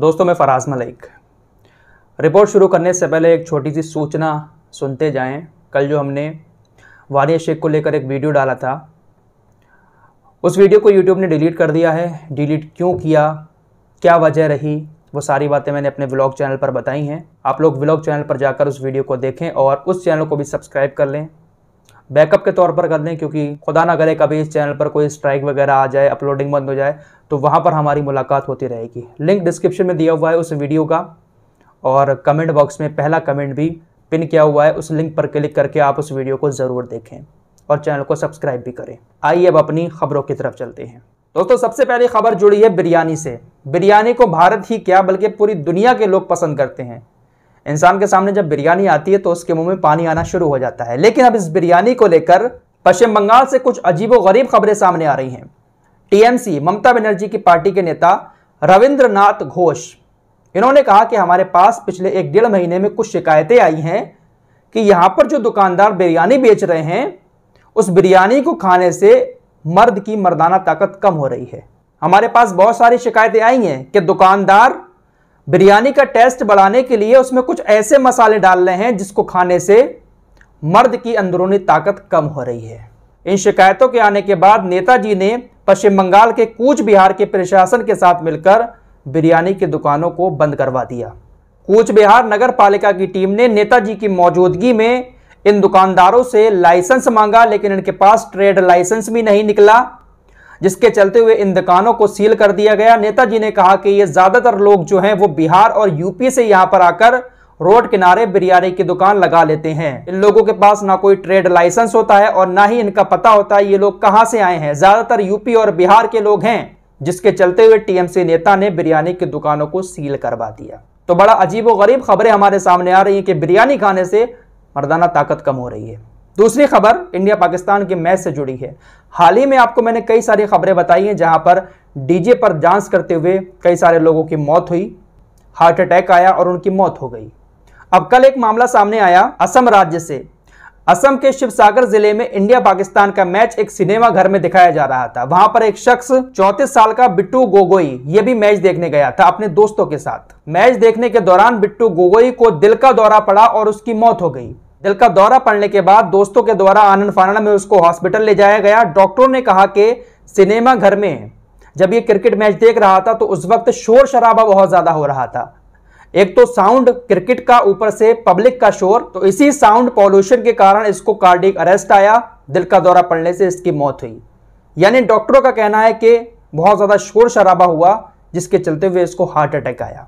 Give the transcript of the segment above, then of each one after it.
दोस्तों मैं फराज मलिक रिपोर्ट शुरू करने से पहले एक छोटी सी सूचना सुनते जाएं कल जो हमने वारिया शेख को लेकर एक वीडियो डाला था उस वीडियो को यूट्यूब ने डिलीट कर दिया है डिलीट क्यों किया क्या वजह रही वो सारी बातें मैंने अपने ब्लॉग चैनल पर बताई हैं आप लोग ब्लॉग चैनल पर जाकर उस वीडियो को देखें और उस चैनल को भी सब्सक्राइब कर लें बैकअप के तौर पर कर लें क्योंकि खुदा ना करे कभी इस चैनल पर कोई स्ट्राइक वगैरह आ जाए अपलोडिंग बंद हो जाए तो वहाँ पर हमारी मुलाकात होती रहेगी लिंक डिस्क्रिप्शन में दिया हुआ है उस वीडियो का और कमेंट बॉक्स में पहला कमेंट भी पिन किया हुआ है उस लिंक पर क्लिक करके आप उस वीडियो को ज़रूर देखें और चैनल को सब्सक्राइब भी करें आइए अब अपनी खबरों की तरफ चलते हैं दोस्तों सबसे पहली खबर जुड़ी है बिरयानी से बिरयानी को भारत ही क्या बल्कि पूरी दुनिया के लोग पसंद करते हैं इंसान के सामने जब बिरयानी आती है तो उसके मुंह में पानी आना शुरू हो जाता है लेकिन अब इस बिरयानी को लेकर पश्चिम बंगाल से कुछ गरीब खबरें सामने आ रही हैं टीएमसी ममता बनर्जी की पार्टी के नेता रविंद्रनाथ घोष इन्होंने कहा कि हमारे पास पिछले एक डेढ़ महीने में कुछ शिकायतें आई हैं कि यहाँ पर जो दुकानदार बिरयानी बेच रहे हैं उस बिरयानी को खाने से मर्द की मर्दाना ताकत कम हो रही है हमारे पास बहुत सारी शिकायतें आई हैं कि दुकानदार बिरयानी का टेस्ट बढ़ाने के लिए उसमें कुछ ऐसे मसाले डाल रहे हैं जिसको खाने से मर्द की अंदरूनी ताकत कम हो रही है इन शिकायतों के आने के बाद नेताजी ने पश्चिम बंगाल के कूच बिहार के प्रशासन के साथ मिलकर बिरयानी की दुकानों को बंद करवा दिया कूच बिहार नगर पालिका की टीम ने नेताजी की मौजूदगी में इन दुकानदारों से लाइसेंस मांगा लेकिन इनके पास ट्रेड लाइसेंस भी नहीं निकला जिसके चलते हुए इन दुकानों को सील कर दिया गया नेताजी ने कहा कि ये ज्यादातर लोग जो हैं वो बिहार और यूपी से यहाँ पर आकर रोड किनारे बिरयानी की दुकान लगा लेते हैं इन लोगों के पास ना कोई ट्रेड लाइसेंस होता है और ना ही इनका पता होता है ये लोग कहाँ से आए हैं ज्यादातर यूपी और बिहार के लोग हैं जिसके चलते हुए टीएमसी नेता ने बिरयानी की दुकानों को सील करवा दिया तो बड़ा अजीब गरीब खबरें हमारे सामने आ रही हैं कि बिरयानी खाने से मर्दाना ताकत कम हो रही है दूसरी खबर इंडिया पाकिस्तान के मैच से जुड़ी है हाल ही में आपको मैंने कई सारी खबरें बताई हैं जहां पर डीजे पर डांस करते हुए कई सारे लोगों की मौत हुई हार्ट अटैक आया और उनकी मौत हो गई अब कल एक मामला सामने आया असम राज्य से असम के शिवसागर जिले में इंडिया पाकिस्तान का मैच एक सिनेमा घर में दिखाया जा रहा था वहां पर एक शख्स चौंतीस साल का बिट्टू गोगोई ये भी मैच देखने गया था अपने दोस्तों के साथ मैच देखने के दौरान बिट्टू गोगोई को दिल का दौरा पड़ा और उसकी मौत हो गई दिल का दौरा पड़ने के बाद दोस्तों के द्वारा आनंद फानंद में उसको हॉस्पिटल ले जाया गया डॉक्टरों ने कहा कि सिनेमा घर में जब ये क्रिकेट मैच देख रहा था तो उस वक्त शोर शराबा बहुत ज़्यादा हो रहा था एक तो साउंड क्रिकेट का ऊपर से पब्लिक का शोर तो इसी साउंड पॉल्यूशन के कारण इसको कार्डिक अरेस्ट आया दिल का दौरा पड़ने से इसकी मौत हुई यानी डॉक्टरों का कहना है कि बहुत ज़्यादा शोर शराबा हुआ जिसके चलते हुए इसको हार्ट अटैक आया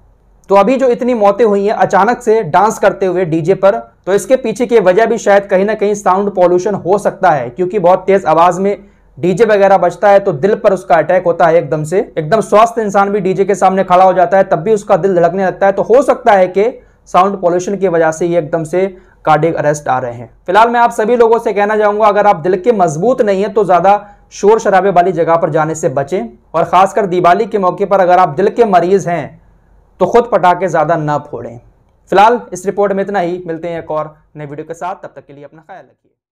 तो अभी जो इतनी मौतें हुई हैं अचानक से डांस करते हुए डीजे पर तो इसके पीछे की वजह भी शायद कहीं ना कहीं साउंड पॉल्यूशन हो सकता है क्योंकि बहुत तेज आवाज में डीजे वगैरह बजता है तो दिल पर उसका अटैक होता है एकदम से एकदम स्वस्थ इंसान भी डीजे के सामने खड़ा हो जाता है तब भी उसका दिल धड़कने लगता है तो हो सकता है कि साउंड पॉल्यूशन की वजह से ये एकदम से कार्डिक अरेस्ट आ रहे हैं फिलहाल मैं आप सभी लोगों से कहना चाहूंगा अगर आप दिल के मजबूत नहीं है तो ज्यादा शोर शराबे वाली जगह पर जाने से बचें और खासकर दिवाली के मौके पर अगर आप दिल के मरीज हैं तो खुद पटाखे ज़्यादा ना फोड़ें फिलहाल इस रिपोर्ट में इतना ही मिलते हैं एक और नए वीडियो के साथ तब तक के लिए अपना ख्याल रखिए